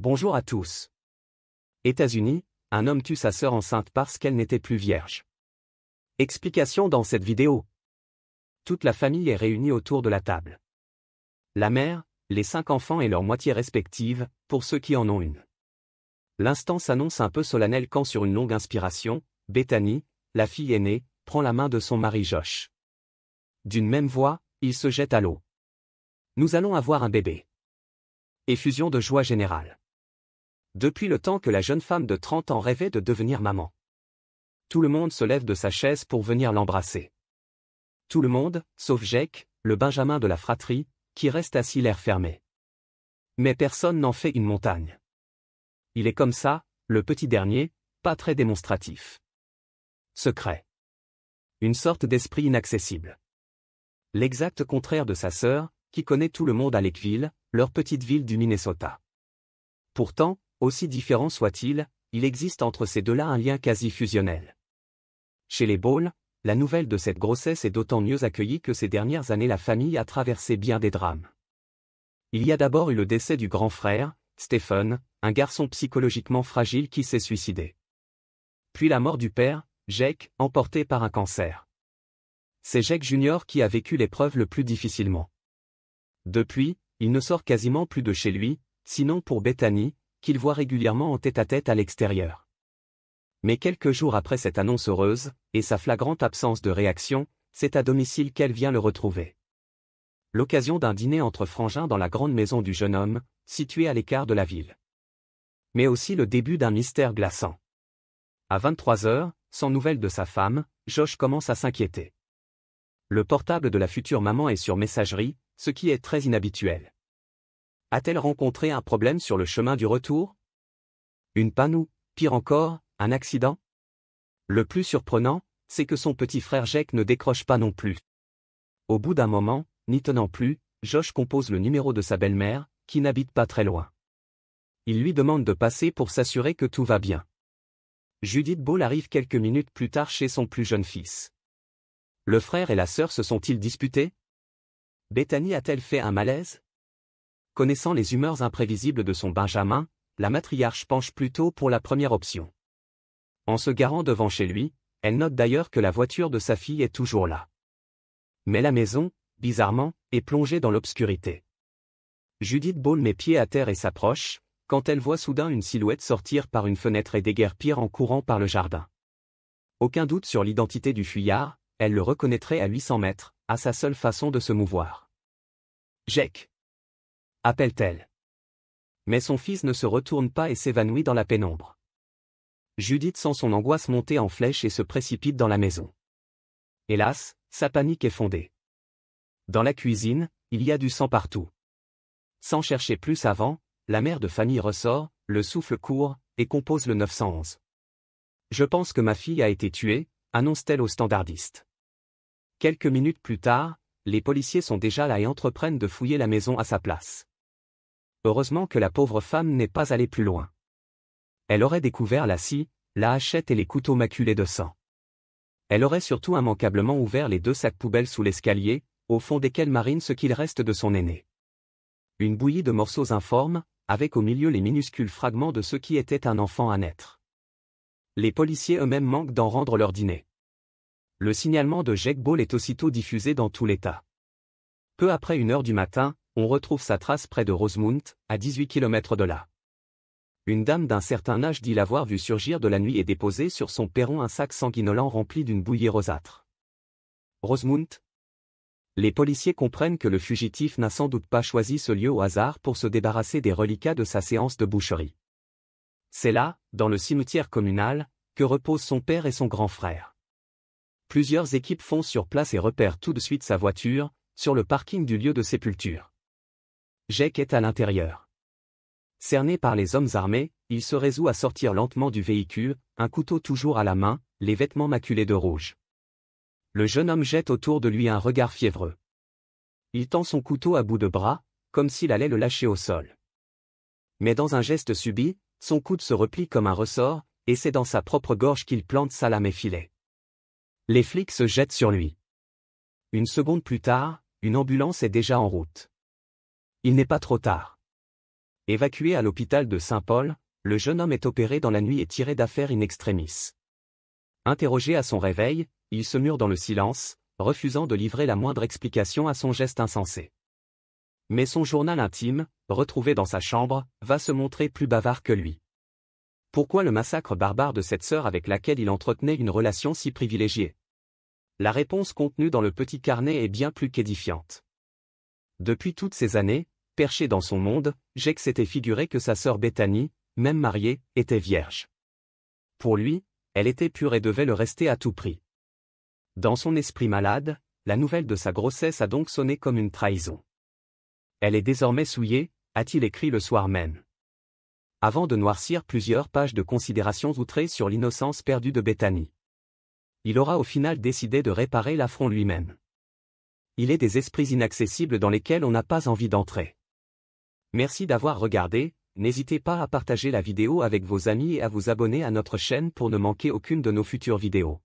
Bonjour à tous. États-Unis, un homme tue sa sœur enceinte parce qu'elle n'était plus vierge. Explication dans cette vidéo. Toute la famille est réunie autour de la table. La mère, les cinq enfants et leur moitié respective, pour ceux qui en ont une. L'instant s'annonce un peu solennel quand sur une longue inspiration, Bethany, la fille aînée, prend la main de son mari Josh. D'une même voix, il se jette à l'eau. Nous allons avoir un bébé. Effusion de joie générale. Depuis le temps que la jeune femme de 30 ans rêvait de devenir maman. Tout le monde se lève de sa chaise pour venir l'embrasser. Tout le monde, sauf Jake, le benjamin de la fratrie, qui reste assis l'air fermé. Mais personne n'en fait une montagne. Il est comme ça, le petit dernier, pas très démonstratif. Secret. Une sorte d'esprit inaccessible. L'exact contraire de sa sœur, qui connaît tout le monde à Lakeville, leur petite ville du Minnesota. Pourtant, aussi différent soit-il, il existe entre ces deux-là un lien quasi fusionnel. Chez les Ball, la nouvelle de cette grossesse est d'autant mieux accueillie que ces dernières années la famille a traversé bien des drames. Il y a d'abord eu le décès du grand frère, Stephen, un garçon psychologiquement fragile qui s'est suicidé. Puis la mort du père, Jake, emporté par un cancer. C'est Jake Jr. qui a vécu l'épreuve le plus difficilement. Depuis, il ne sort quasiment plus de chez lui, sinon pour Bethany, qu'il voit régulièrement en tête-à-tête -à, l'extérieur. Mais quelques jours après cette annonce heureuse, et sa flagrante absence de réaction, c'est à domicile qu'elle vient le retrouver. L'occasion d'un dîner entre frangins dans la grande maison du jeune homme, située à l'écart de la ville. Mais aussi le début d'un mystère glaçant. À 23 heures, sans nouvelles de sa femme, Josh commence à s'inquiéter. Le portable de la future maman est sur messagerie, ce qui est très inhabituel a-t-elle rencontré un problème sur le chemin du retour Une panne ou, pire encore, un accident Le plus surprenant, c'est que son petit frère Jack ne décroche pas non plus. Au bout d'un moment, n'y tenant plus, Josh compose le numéro de sa belle-mère, qui n'habite pas très loin. Il lui demande de passer pour s'assurer que tout va bien. Judith Ball arrive quelques minutes plus tard chez son plus jeune fils. Le frère et la sœur se sont-ils disputés Bethany a-t-elle fait un malaise connaissant les humeurs imprévisibles de son Benjamin, la matriarche penche plutôt pour la première option. En se garant devant chez lui, elle note d'ailleurs que la voiture de sa fille est toujours là. Mais la maison, bizarrement, est plongée dans l'obscurité. Judith baume met pied à terre et s'approche, quand elle voit soudain une silhouette sortir par une fenêtre et déguerpir en courant par le jardin. Aucun doute sur l'identité du fuyard, elle le reconnaîtrait à 800 mètres, à sa seule façon de se mouvoir. Jake appelle-t-elle. Mais son fils ne se retourne pas et s'évanouit dans la pénombre. Judith sent son angoisse monter en flèche et se précipite dans la maison. Hélas, sa panique est fondée. Dans la cuisine, il y a du sang partout. Sans chercher plus avant, la mère de Fanny ressort, le souffle court, et compose le 911. Je pense que ma fille a été tuée, annonce-t-elle au standardiste. Quelques minutes plus tard, les policiers sont déjà là et entreprennent de fouiller la maison à sa place. Heureusement que la pauvre femme n'est pas allée plus loin. Elle aurait découvert la scie, la hachette et les couteaux maculés de sang. Elle aurait surtout immanquablement ouvert les deux sacs poubelles sous l'escalier, au fond desquels marine ce qu'il reste de son aîné. Une bouillie de morceaux informes, avec au milieu les minuscules fragments de ce qui était un enfant à naître. Les policiers eux-mêmes manquent d'en rendre leur dîner le signalement de Jack Ball est aussitôt diffusé dans tout l'État. Peu après une heure du matin, on retrouve sa trace près de Rosemount, à 18 km de là. Une dame d'un certain âge dit l'avoir vu surgir de la nuit et déposer sur son perron un sac sanguinolent rempli d'une bouillie rosâtre. Rosemount Les policiers comprennent que le fugitif n'a sans doute pas choisi ce lieu au hasard pour se débarrasser des reliquats de sa séance de boucherie. C'est là, dans le cimetière communal, que reposent son père et son grand frère plusieurs équipes font sur place et repèrent tout de suite sa voiture, sur le parking du lieu de sépulture. Jake est à l'intérieur. Cerné par les hommes armés, il se résout à sortir lentement du véhicule, un couteau toujours à la main, les vêtements maculés de rouge. Le jeune homme jette autour de lui un regard fiévreux. Il tend son couteau à bout de bras, comme s'il allait le lâcher au sol. Mais dans un geste subit, son coude se replie comme un ressort, et c'est dans sa propre gorge qu'il plante sa lame filet. Les flics se jettent sur lui. Une seconde plus tard, une ambulance est déjà en route. Il n'est pas trop tard. Évacué à l'hôpital de Saint-Paul, le jeune homme est opéré dans la nuit et tiré d'affaire in extremis. Interrogé à son réveil, il se mure dans le silence, refusant de livrer la moindre explication à son geste insensé. Mais son journal intime, retrouvé dans sa chambre, va se montrer plus bavard que lui. Pourquoi le massacre barbare de cette sœur avec laquelle il entretenait une relation si privilégiée La réponse contenue dans le petit carnet est bien plus qu'édifiante. Depuis toutes ces années, perché dans son monde, Jacques s'était figuré que sa sœur Bethany, même mariée, était vierge. Pour lui, elle était pure et devait le rester à tout prix. Dans son esprit malade, la nouvelle de sa grossesse a donc sonné comme une trahison. Elle est désormais souillée, a-t-il écrit le soir même avant de noircir plusieurs pages de considérations outrées sur l'innocence perdue de Bethany. Il aura au final décidé de réparer l'affront lui-même. Il est des esprits inaccessibles dans lesquels on n'a pas envie d'entrer. Merci d'avoir regardé, n'hésitez pas à partager la vidéo avec vos amis et à vous abonner à notre chaîne pour ne manquer aucune de nos futures vidéos.